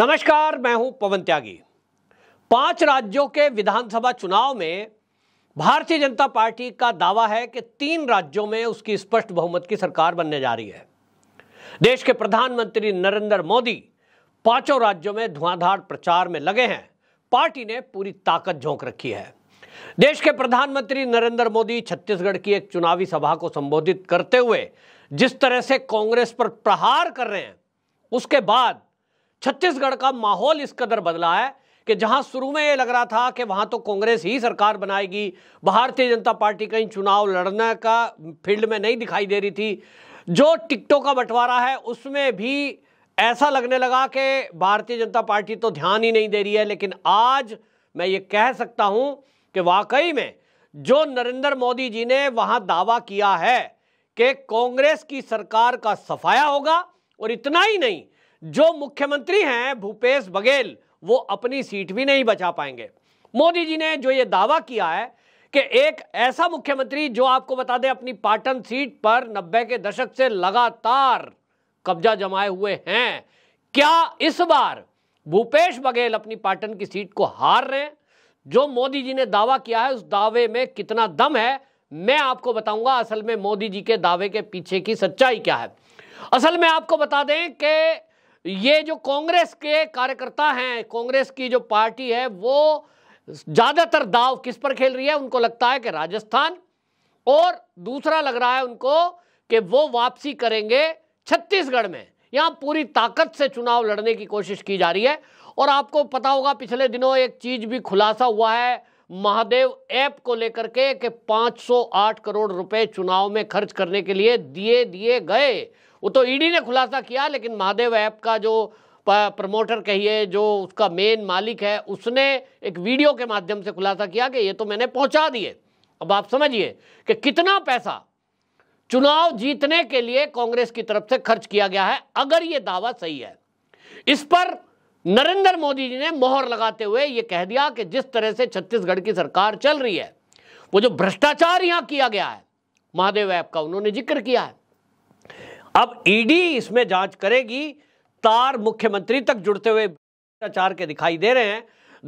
नमस्कार मैं हूं पवन त्यागी पांच राज्यों के विधानसभा चुनाव में भारतीय जनता पार्टी का दावा है कि तीन राज्यों में उसकी स्पष्ट बहुमत की सरकार बनने जा रही है देश के प्रधानमंत्री नरेंद्र मोदी पांचों राज्यों में धुआंधार प्रचार में लगे हैं पार्टी ने पूरी ताकत झोंक रखी है देश के प्रधानमंत्री नरेंद्र मोदी छत्तीसगढ़ की एक चुनावी सभा को संबोधित करते हुए जिस तरह से कांग्रेस पर प्रहार कर रहे हैं उसके बाद छत्तीसगढ़ का माहौल इस कदर बदला है कि जहां शुरू में ये लग रहा था कि वहां तो कांग्रेस ही सरकार बनाएगी भारतीय जनता पार्टी कहीं चुनाव लड़ने का फील्ड में नहीं दिखाई दे रही थी जो टिकटों का बंटवारा है उसमें भी ऐसा लगने लगा कि भारतीय जनता पार्टी तो ध्यान ही नहीं दे रही है लेकिन आज मैं ये कह सकता हूं कि वाकई में जो नरेंद्र मोदी जी ने वहां दावा किया है कि कांग्रेस की सरकार का सफाया होगा और इतना ही नहीं जो मुख्यमंत्री हैं भूपेश बघेल वो अपनी सीट भी नहीं बचा पाएंगे मोदी जी ने जो ये दावा किया है कि एक ऐसा मुख्यमंत्री जो आपको बता दें अपनी पाटन सीट पर नब्बे के दशक से लगातार कब्जा जमाए हुए हैं क्या इस बार भूपेश बघेल अपनी पाटन की सीट को हार रहे हैं जो मोदी जी ने दावा किया है उस दावे में कितना दम है मैं आपको बताऊंगा असल में मोदी जी के दावे के पीछे की सच्चाई क्या है असल में आपको बता दें कि ये जो कांग्रेस के कार्यकर्ता हैं कांग्रेस की जो पार्टी है वो ज़्यादातर दाव किस पर खेल रही है उनको लगता है कि राजस्थान और दूसरा लग रहा है उनको कि वो वापसी करेंगे छत्तीसगढ़ में यहां पूरी ताकत से चुनाव लड़ने की कोशिश की जा रही है और आपको पता होगा पिछले दिनों एक चीज़ भी खुलासा हुआ है महादेव ऐप को लेकर के कि 508 करोड़ रुपए चुनाव में खर्च करने के लिए दिए दिए गए वो तो ईडी e ने खुलासा किया लेकिन महादेव ऐप का जो प्रमोटर कहिए जो उसका मेन मालिक है उसने एक वीडियो के माध्यम से खुलासा किया कि ये तो मैंने पहुंचा दिए अब आप समझिए कि कितना पैसा चुनाव जीतने के लिए कांग्रेस की तरफ से खर्च किया गया है अगर ये दावा सही है इस पर नरेंद्र मोदी जी ने मोहर लगाते हुए ये कह दिया कि जिस तरह से छत्तीसगढ़ की सरकार चल रही है वो जो भ्रष्टाचार यहां किया गया है महादेव ऐप का उन्होंने जिक्र किया है अब ईडी e इसमें जांच करेगी तार मुख्यमंत्री तक जुड़ते हुए भ्रष्टाचार के दिखाई दे रहे हैं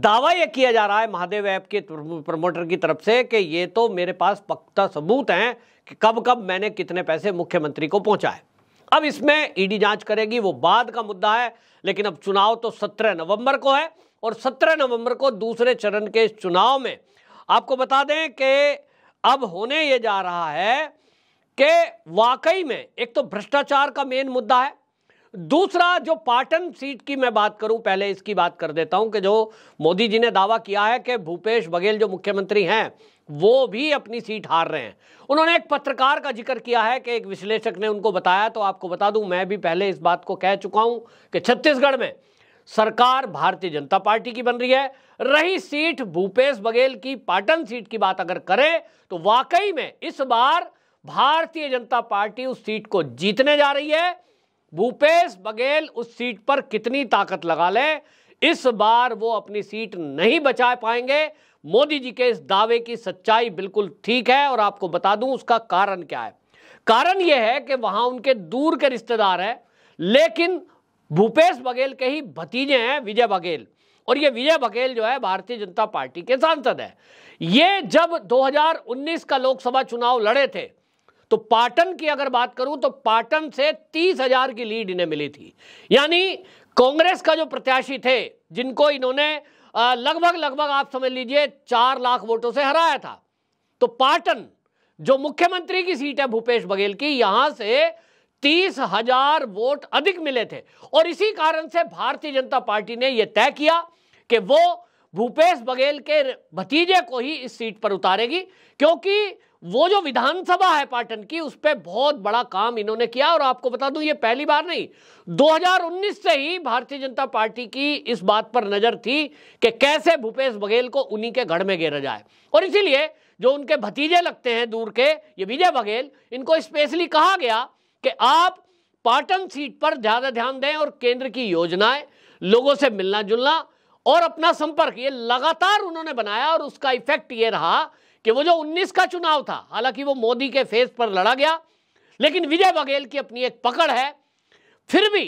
दावा यह किया जा रहा है महादेव ऐप के प्रमोटर की तरफ से कि ये तो मेरे पास पक्का सबूत हैं कि कब कब मैंने कितने पैसे मुख्यमंत्री को पहुंचाए अब इसमें ईडी e जांच करेगी वो बाद का मुद्दा है लेकिन अब चुनाव तो 17 नवंबर को है और 17 नवंबर को दूसरे चरण के इस चुनाव में आपको बता दें कि अब होने ये जा रहा है कि वाकई में एक तो भ्रष्टाचार का मेन मुद्दा है दूसरा जो पाटन सीट की मैं बात करूं पहले इसकी बात कर देता हूं कि जो मोदी जी ने दावा किया है कि भूपेश बघेल जो मुख्यमंत्री हैं वो भी अपनी सीट हार रहे हैं उन्होंने एक पत्रकार का जिक्र किया है कि एक विश्लेषक ने उनको बताया तो आपको बता दूं मैं भी पहले इस बात को कह चुका हूं कि छत्तीसगढ़ में सरकार भारतीय जनता पार्टी की बन रही है रही सीट भूपेश बघेल की पाटन सीट की बात अगर करें तो वाकई में इस बार भारतीय जनता पार्टी उस सीट को जीतने जा रही है भूपेश बघेल उस सीट पर कितनी ताकत लगा ले इस बार वो अपनी सीट नहीं बचा पाएंगे मोदी जी के इस दावे की सच्चाई बिल्कुल ठीक है और आपको बता दूं उसका कारण क्या है कारण यह है कि वहां उनके दूर के रिश्तेदार हैं लेकिन भूपेश बघेल के ही भतीजे हैं विजय बघेल और ये विजय बघेल जो है भारतीय जनता पार्टी के सांसद है ये जब 2019 का लोकसभा चुनाव लड़े थे तो पाटन की अगर बात करूं तो पाटन से तीस हजार की लीड इन्हें मिली थी यानी कांग्रेस का जो प्रत्याशी थे जिनको इन्होंने लगभग लगभग आप समझ लीजिए चार लाख वोटों से हराया था तो पाटन जो मुख्यमंत्री की सीट है भूपेश बघेल की यहां से तीस हजार वोट अधिक मिले थे और इसी कारण से भारतीय जनता पार्टी ने यह तय किया कि वो भूपेश बघेल के भतीजे को ही इस सीट पर उतारेगी क्योंकि वो जो विधानसभा है पाटन की उस पर बहुत बड़ा काम इन्होंने किया और आपको बता दूं ये पहली बार नहीं 2019 से ही भारतीय जनता पार्टी की इस बात पर नजर थी कि कैसे भूपेश बघेल को उन्हीं के गढ़ में घेरा जाए और इसीलिए जो उनके भतीजे लगते हैं दूर के ये विजय बघेल इनको स्पेशली कहा गया कि आप पाटन सीट पर ज़्यादा ध्यान दें और केंद्र की योजनाएं लोगों से मिलना जुलना और अपना संपर्क ये लगातार उन्होंने बनाया और उसका इफेक्ट ये रहा कि वो जो 19 का चुनाव था हालांकि वो मोदी के फेस पर लड़ा गया लेकिन विजय बघेल की अपनी एक पकड़ है फिर भी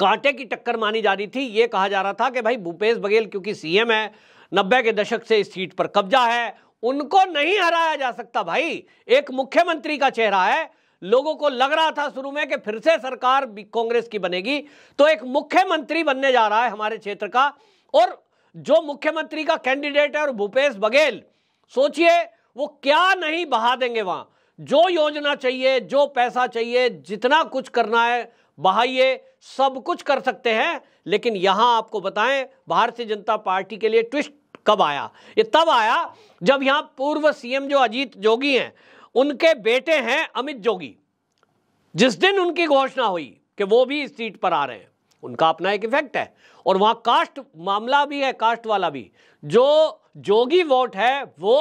कांटे की टक्कर मानी जा रही थी ये कहा जा रहा था कि भाई भूपेश बघेल क्योंकि सीएम है नब्बे के दशक से इस सीट पर कब्जा है उनको नहीं हराया जा सकता भाई एक मुख्यमंत्री का चेहरा है लोगों को लग रहा था शुरू में कि फिर से सरकार कांग्रेस की बनेगी तो एक मुख्यमंत्री बनने जा रहा है हमारे क्षेत्र का और जो मुख्यमंत्री का कैंडिडेट है और भूपेश बघेल सोचिए वो क्या नहीं बहा देंगे वहां जो योजना चाहिए जो पैसा चाहिए जितना कुछ करना है बहाइए सब कुछ कर सकते हैं लेकिन यहां आपको बताएं भारतीय जनता पार्टी के लिए ट्विस्ट कब आया ये तब आया जब यहां पूर्व सीएम जो अजीत जोगी हैं उनके बेटे हैं अमित जोगी जिस दिन उनकी घोषणा हुई कि वो भी इस सीट पर आ रहे हैं उनका अपना एक इफेक्ट है और वहां कास्ट मामला भी है कास्ट वाला भी जो जोगी वोट है वो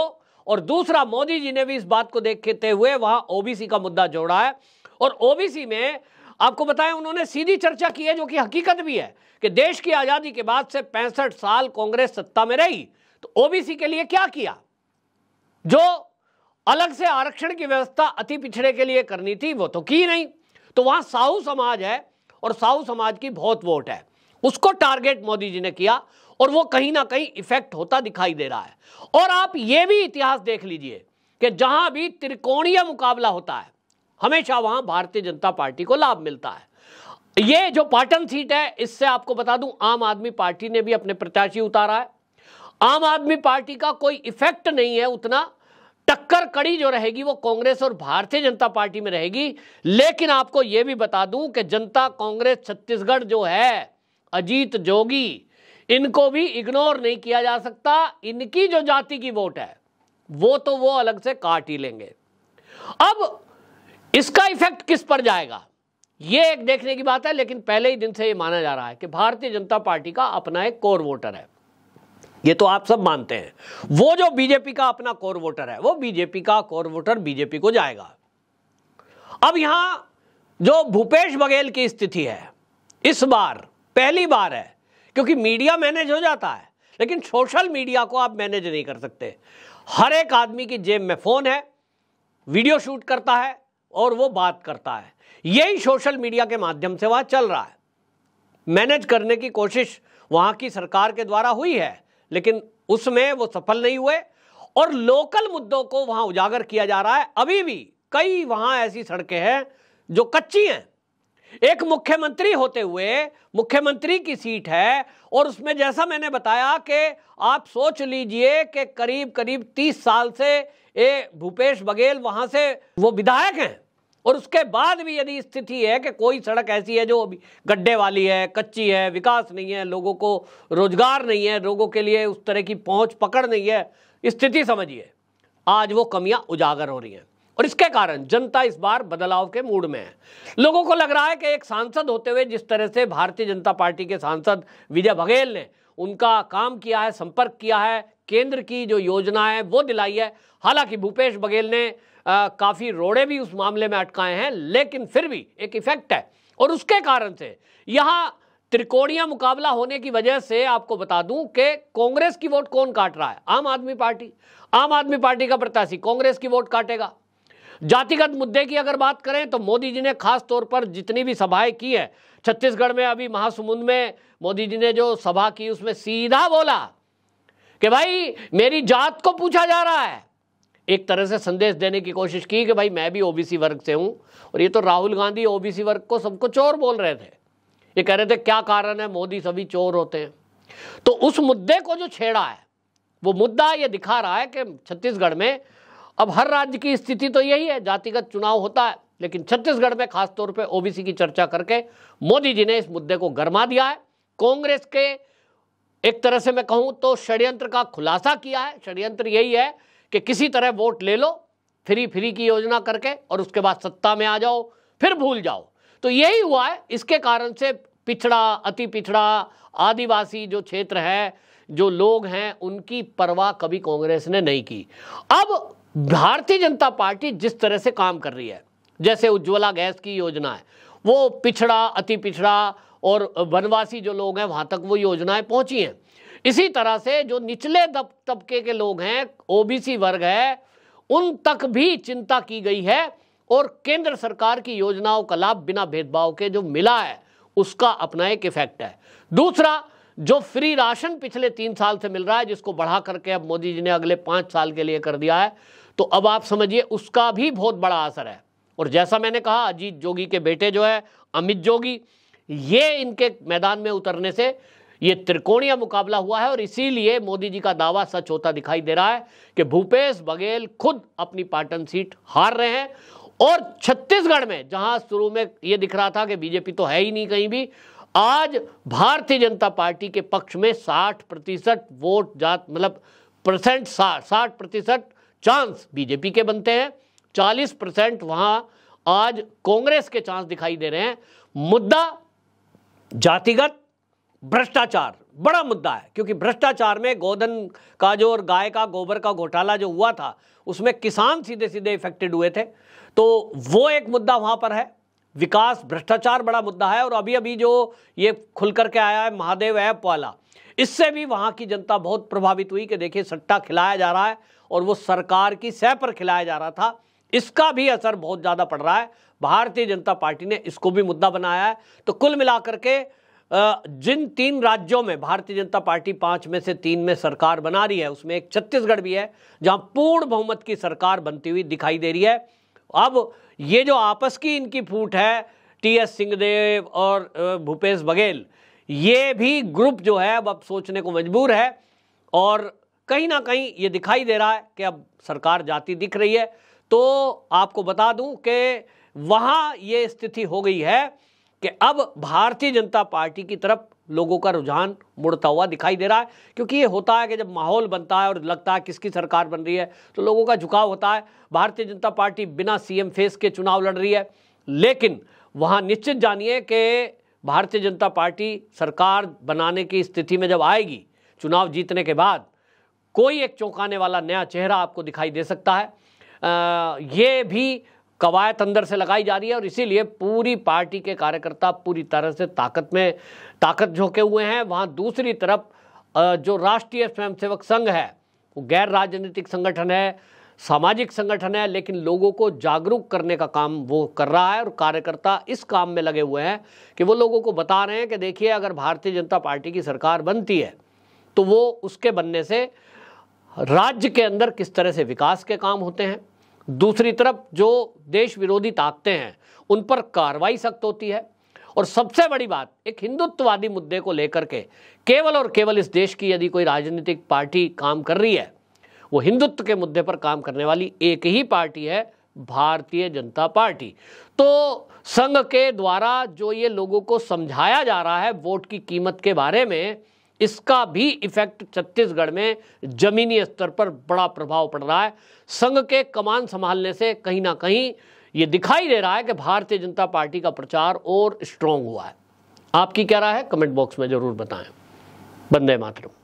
और दूसरा मोदी जी ने भी इस बात को देखते हुए वहां ओबीसी का मुद्दा जोड़ा है और ओबीसी में आपको बताएं उन्होंने सीधी चर्चा की है जो कि हकीकत भी है कि देश की आजादी के बाद से पैंसठ साल कांग्रेस सत्ता में रही तो ओबीसी के लिए क्या किया जो अलग से आरक्षण की व्यवस्था अति पिछड़े के लिए करनी थी वो तो की नहीं तो वहां साहू समाज है और साहू समाज की बहुत वोट है उसको टारगेट मोदी जी ने किया और वो कहीं ना कहीं इफेक्ट होता दिखाई दे रहा है और आप ये भी इतिहास देख लीजिए कि जहां भी त्रिकोणीय मुकाबला होता है हमेशा वहां भारतीय जनता पार्टी को लाभ मिलता है ये जो पाटन सीट है इससे आपको बता दूं आम आदमी पार्टी ने भी अपने प्रत्याशी उतारा है आम आदमी पार्टी का कोई इफेक्ट नहीं है उतना टक्कर कड़ी जो रहेगी वो कांग्रेस और भारतीय जनता पार्टी में रहेगी लेकिन आपको यह भी बता दूं कि जनता कांग्रेस छत्तीसगढ़ जो है अजीत जोगी इनको भी इग्नोर नहीं किया जा सकता इनकी जो जाति की वोट है वो तो वो अलग से काट ही लेंगे अब इसका इफेक्ट किस पर जाएगा ये एक देखने की बात है लेकिन पहले ही दिन से ये माना जा रहा है कि भारतीय जनता पार्टी का अपना एक कोर वोटर है ये तो आप सब मानते हैं वो जो बीजेपी का अपना कोर वोटर है वो बीजेपी का कोर वोटर बीजेपी को जाएगा अब यहां जो भूपेश बघेल की स्थिति है इस बार पहली बार है क्योंकि मीडिया मैनेज हो जाता है लेकिन सोशल मीडिया को आप मैनेज नहीं कर सकते हर एक आदमी की जेब में फोन है वीडियो शूट करता है और वो बात करता है यही सोशल मीडिया के माध्यम से वहां चल रहा है मैनेज करने की कोशिश वहां की सरकार के द्वारा हुई है लेकिन उसमें वो सफल नहीं हुए और लोकल मुद्दों को वहां उजागर किया जा रहा है अभी भी कई वहां ऐसी सड़कें हैं जो कच्ची हैं एक मुख्यमंत्री होते हुए मुख्यमंत्री की सीट है और उसमें जैसा मैंने बताया कि आप सोच लीजिए कि करीब करीब 30 साल से ए भूपेश बघेल वहां से वो विधायक हैं और उसके बाद भी यदि स्थिति है कि कोई सड़क ऐसी है जो अभी गड्ढे वाली है कच्ची है विकास नहीं है लोगों को रोजगार नहीं है लोगों के लिए उस तरह की पहुंच पकड़ नहीं है स्थिति समझिए आज वो कमियां उजागर हो रही हैं और इसके कारण जनता इस बार बदलाव के मूड में है लोगों को लग रहा है कि एक सांसद होते हुए जिस तरह से भारतीय जनता पार्टी के सांसद विजय बघेल ने उनका काम किया है संपर्क किया है केंद्र की जो योजना है वो दिलाई है हालांकि भूपेश बघेल ने काफ़ी रोड़े भी उस मामले में अटकाए हैं लेकिन फिर भी एक इफेक्ट है और उसके कारण से यहाँ त्रिकोणीय मुकाबला होने की वजह से आपको बता दूं कि कांग्रेस की वोट कौन काट रहा है आम आदमी पार्टी आम आदमी पार्टी का प्रत्याशी कांग्रेस की वोट काटेगा जातिगत मुद्दे की अगर बात करें तो मोदी जी ने खास तौर पर जितनी भी सभाएं की है छत्तीसगढ़ में अभी महासमुंद में मोदी जी ने जो सभा की उसमें सीधा बोला कि भाई मेरी जात को पूछा जा रहा है एक तरह से संदेश देने की कोशिश की कि भाई मैं भी ओबीसी वर्ग से हूं और ये तो राहुल गांधी ओबीसी वर्ग को सबको चोर बोल रहे थे ये कह रहे थे क्या कारण है मोदी सभी चोर होते हैं तो उस मुद्दे को जो छेड़ा है वो मुद्दा ये दिखा रहा है कि छत्तीसगढ़ में अब हर राज्य की स्थिति तो यही है जातिगत चुनाव होता है लेकिन छत्तीसगढ़ में खासतौर पर ओबीसी की चर्चा करके मोदी जी ने इस मुद्दे को गरमा दिया है कांग्रेस के एक तरह से मैं कहूं तो षड्यंत्र का खुलासा किया है षड्यंत्र यही है कि किसी तरह वोट ले लो फ्री फ्री की योजना करके और उसके बाद सत्ता में आ जाओ फिर भूल जाओ तो यही हुआ है इसके कारण से पिछड़ा अति पिछड़ा आदिवासी जो क्षेत्र है जो लोग हैं उनकी परवाह कभी कांग्रेस ने नहीं की अब भारतीय जनता पार्टी जिस तरह से काम कर रही है जैसे उज्ज्वला गैस की योजना है वो पिछड़ा अति पिछड़ा और वनवासी जो लोग हैं वहाँ तक वो योजनाएं पहुँची हैं इसी तरह से जो निचले तबके के लोग हैं ओबीसी वर्ग है उन तक भी चिंता की गई है और केंद्र सरकार की योजनाओं का लाभ बिना भेदभाव के जो मिला है उसका अपना एक इफेक्ट है दूसरा जो फ्री राशन पिछले तीन साल से मिल रहा है जिसको बढ़ा करके अब मोदी जी ने अगले पांच साल के लिए कर दिया है तो अब आप समझिए उसका भी बहुत बड़ा असर है और जैसा मैंने कहा अजीत जोगी के बेटे जो है अमित जोगी ये इनके मैदान में उतरने से ये त्रिकोणीय मुकाबला हुआ है और इसीलिए मोदी जी का दावा सच होता दिखाई दे रहा है कि भूपेश बघेल खुद अपनी पाटन सीट हार रहे हैं और छत्तीसगढ़ में जहां शुरू में यह दिख रहा था कि बीजेपी तो है ही नहीं कहीं भी आज भारतीय जनता पार्टी के पक्ष में 60 प्रतिशत वोट जात मतलब परसेंट साठ प्रतिशत चांस बीजेपी के बनते हैं 40 परसेंट वहां आज कांग्रेस के चांस दिखाई दे रहे हैं मुद्दा जातिगत भ्रष्टाचार बड़ा मुद्दा है क्योंकि भ्रष्टाचार में गोधन का जो और गाय का गोबर का घोटाला जो हुआ था उसमें किसान सीधे सीधे इफेक्टेड हुए थे तो वो एक मुद्दा वहां पर है विकास भ्रष्टाचार बड़ा मुद्दा है और अभी अभी जो ये खुल करके आया है महादेव ऐप वाला इससे भी वहां की जनता बहुत प्रभावित हुई कि देखिए सट्टा खिलाया जा रहा है और वो सरकार की सह पर खिलाया जा रहा था इसका भी असर बहुत ज़्यादा पड़ रहा है भारतीय जनता पार्टी ने इसको भी मुद्दा बनाया है तो कुल मिलाकर के जिन तीन राज्यों में भारतीय जनता पार्टी पांच में से तीन में सरकार बना रही है उसमें एक छत्तीसगढ़ भी है जहां पूर्ण बहुमत की सरकार बनती हुई दिखाई दे रही है अब ये जो आपस की इनकी फूट है टी एस सिंहदेव और भूपेश बघेल ये भी ग्रुप जो है अब अब सोचने को मजबूर है और कहीं ना कहीं ये दिखाई दे रहा है कि अब सरकार जाती दिख रही है तो आपको बता दूं कि वहाँ ये स्थिति हो गई है कि अब भारतीय जनता पार्टी की तरफ लोगों का रुझान मुड़ता हुआ दिखाई दे रहा है क्योंकि ये होता है कि जब माहौल बनता है और लगता है किसकी सरकार बन रही है तो लोगों का झुकाव होता है भारतीय जनता पार्टी बिना सीएम फेस के चुनाव लड़ रही है लेकिन वहाँ निश्चित जानिए कि भारतीय जनता पार्टी सरकार बनाने की स्थिति में जब आएगी चुनाव जीतने के बाद कोई एक चौंकाने वाला नया चेहरा आपको दिखाई दे सकता है आ, ये भी कवायत अंदर से लगाई जा रही है और इसीलिए पूरी पार्टी के कार्यकर्ता पूरी तरह से ताकत में ताकत झोंके हुए हैं वहाँ दूसरी तरफ जो राष्ट्रीय स्वयंसेवक संघ है वो गैर राजनीतिक संगठन है सामाजिक संगठन है लेकिन लोगों को जागरूक करने का काम वो कर रहा है और कार्यकर्ता इस काम में लगे हुए हैं कि वो लोगों को बता रहे हैं कि देखिए अगर भारतीय जनता पार्टी की सरकार बनती है तो वो उसके बनने से राज्य के अंदर किस तरह से विकास के काम होते हैं दूसरी तरफ जो देश विरोधी ताकतें हैं उन पर कार्रवाई सख्त होती है और सबसे बड़ी बात एक हिंदुत्ववादी मुद्दे को लेकर के केवल और केवल इस देश की यदि कोई राजनीतिक पार्टी काम कर रही है वो हिंदुत्व के मुद्दे पर काम करने वाली एक ही पार्टी है भारतीय जनता पार्टी तो संघ के द्वारा जो ये लोगों को समझाया जा रहा है वोट की कीमत के बारे में इसका भी इफेक्ट छत्तीसगढ़ में जमीनी स्तर पर बड़ा प्रभाव पड़ रहा है संघ के कमान संभालने से कहीं ना कहीं ये दिखाई दे रहा है कि भारतीय जनता पार्टी का प्रचार और स्ट्रांग हुआ है आपकी क्या राय है कमेंट बॉक्स में जरूर बताएं बंदे मातरम